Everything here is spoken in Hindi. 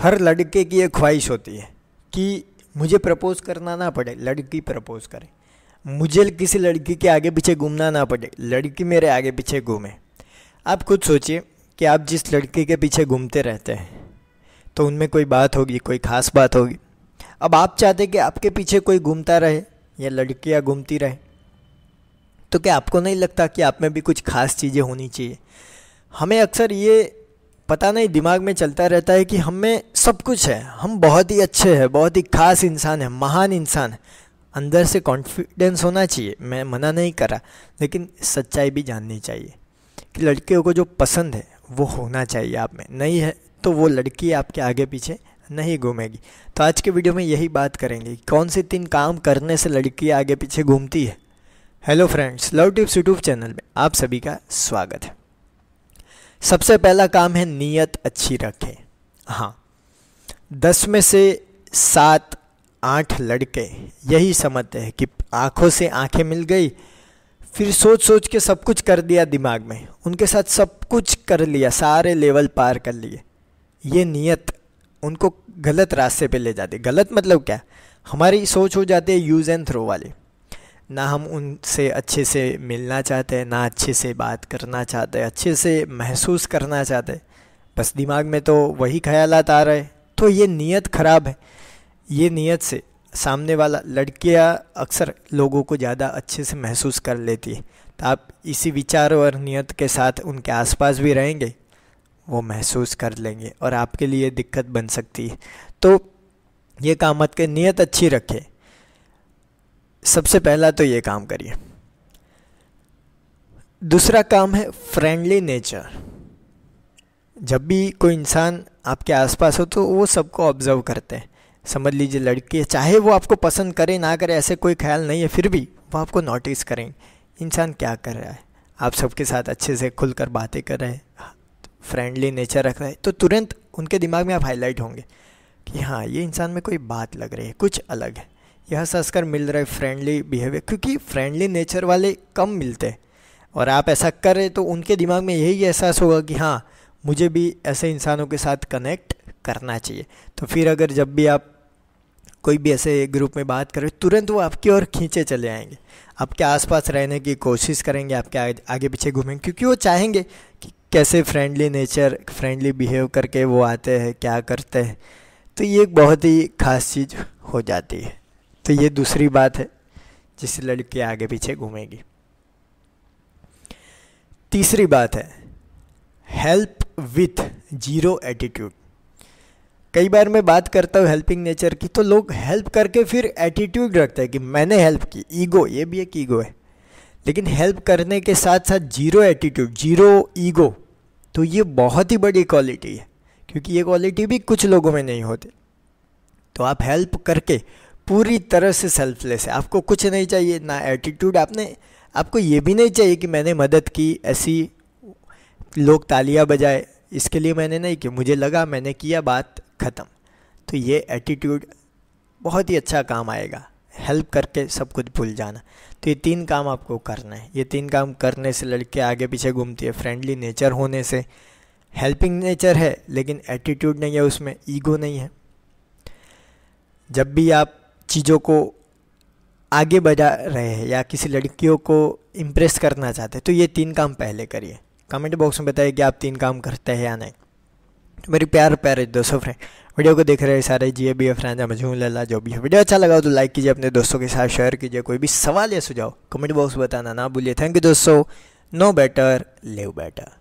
हर लड़के की एक ख्वाहिश होती है कि मुझे प्रपोज़ करना ना पड़े लड़की प्रपोज़ करे मुझे किसी लड़की के आगे पीछे घूमना ना पड़े लड़की मेरे आगे पीछे घूमे आप खुद सोचिए कि आप जिस लड़के के पीछे घूमते रहते हैं तो उनमें कोई बात होगी कोई ख़ास बात होगी अब आप चाहते कि आपके पीछे कोई घूमता रहे या लड़कियाँ घूमती रहे तो क्या आपको नहीं लगता कि आप में भी कुछ खास चीज़ें होनी चाहिए हमें अक्सर ये पता नहीं दिमाग में चलता रहता है कि हम में सब कुछ है हम बहुत ही अच्छे हैं बहुत ही खास इंसान है महान इंसान है अंदर से कॉन्फिडेंस होना चाहिए मैं मना नहीं करा लेकिन सच्चाई भी जाननी चाहिए कि लड़कियों को जो पसंद है वो होना चाहिए आप में नहीं है तो वो लड़की आपके आगे पीछे नहीं घूमेगी तो आज के वीडियो में यही बात करेंगे कौन से तीन काम करने से लड़की आगे पीछे घूमती है hello friends love tips YouTube channel में आप सभी का स्वागत है सबसे पहला काम है नीयत अच्छी रखें हाँ दस में से सात आठ लड़के यही समझते हैं कि आँखों से आंखें मिल गई फिर सोच सोच के सब कुछ कर दिया दिमाग में उनके साथ सब कुछ कर लिया सारे लेवल पार कर लिए ये नीयत उनको गलत रास्ते पे ले जाती गलत मतलब क्या हमारी सोच हो जाती है यूज़ एंड थ्रो वाली ना हम उनसे अच्छे से मिलना चाहते हैं ना अच्छे से बात करना चाहते हैं अच्छे से महसूस करना चाहते बस दिमाग में तो वही ख्याल आ रहे तो ये नीयत ख़राब है ये नीयत से सामने वाला लड़कियाँ अक्सर लोगों को ज़्यादा अच्छे से महसूस कर लेती है तो आप इसी विचार और नियत के साथ उनके आसपास भी रहेंगे वो महसूस कर लेंगे और आपके लिए दिक्कत बन सकती है तो ये कामत के नियत अच्छी रखें सबसे पहला तो ये काम करिए दूसरा काम है फ्रेंडली नेचर जब भी कोई इंसान आपके आसपास हो तो वो सबको ऑब्ज़र्व करते हैं समझ लीजिए लड़की है चाहे वो आपको पसंद करे ना करे ऐसे कोई ख्याल नहीं है फिर भी वो आपको नोटिस करें इंसान क्या कर रहा है आप सबके साथ अच्छे से खुलकर बातें कर रहे हैं फ्रेंडली नेचर रख रहे हैं तो तुरंत उनके दिमाग में आप हाईलाइट होंगे कि हाँ ये इंसान में कोई बात लग रही है कुछ अलग है यह संस्कार मिल रहा है फ्रेंडली बिहेवियर क्योंकि फ्रेंडली नेचर वाले कम मिलते हैं और आप ऐसा करें तो उनके दिमाग में यही एहसास होगा कि हाँ मुझे भी ऐसे इंसानों के साथ कनेक्ट करना चाहिए तो फिर अगर जब भी आप कोई भी ऐसे ग्रुप में बात करें तुरंत वो आपकी ओर खींचे चले आएंगे आपके आसपास रहने की कोशिश करेंगे आपके आगे पीछे घूमेंगे क्योंकि वो चाहेंगे कि कैसे फ्रेंडली नेचर फ्रेंडली बिहेव करके वो आते हैं क्या करते हैं तो ये एक बहुत ही खास चीज़ हो जाती है तो ये दूसरी बात है जिससे लड़के आगे पीछे घूमेगी तीसरी बात है हेल्प विथ जीरो एटीट्यूड कई बार मैं बात करता हूँ हेल्पिंग नेचर की तो लोग हेल्प करके फिर एटीट्यूड रखते हैं कि मैंने हेल्प की ईगो ये भी एक ईगो है लेकिन हेल्प करने के साथ साथ जीरो एटीट्यूड जीरो ईगो तो ये बहुत ही बड़ी क्वालिटी है क्योंकि ये क्वालिटी भी कुछ लोगों में नहीं होती तो आप हेल्प करके पूरी तरह से सेल्फलेस है आपको कुछ नहीं चाहिए ना एटीट्यूड आपने आपको ये भी नहीं चाहिए कि मैंने मदद की ऐसी लोग तालियां बजाए इसके लिए मैंने नहीं कि मुझे लगा मैंने किया बात ख़त्म तो ये एटीट्यूड बहुत ही अच्छा काम आएगा हेल्प करके सब कुछ भूल जाना तो ये तीन काम आपको करना है ये तीन काम करने से लड़के आगे पीछे घूमती है फ्रेंडली नेचर होने से हेल्पिंग नेचर है लेकिन एटीट्यूड नहीं है उसमें ईगो नहीं है जब भी आप चीज़ों को आगे बढ़ा रहे हैं या किसी लड़कियों को इम्प्रेस करना चाहते हैं तो ये तीन काम पहले करिए कमेंट बॉक्स में बताइए कि आप तीन काम करते हैं या नहीं तो मेरी प्यार प्यारे दोस्तों फ्रेंड वीडियो को देख रहे सारे ए बी फ्रेंड मजमू लल्ला जो भी है वीडियो अच्छा लगा हो तो लाइक कीजिए अपने दोस्तों के साथ शेयर कीजिए कोई भी सवाल या सुझाव कमेंट बॉक्स में बताना ना भूलिए थैंक यू दोस्तों नो बेटर लिव बेटर